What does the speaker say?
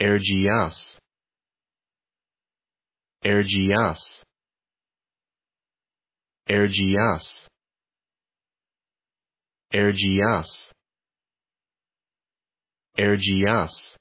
Ergias Ergias Ergias Ergias Ergias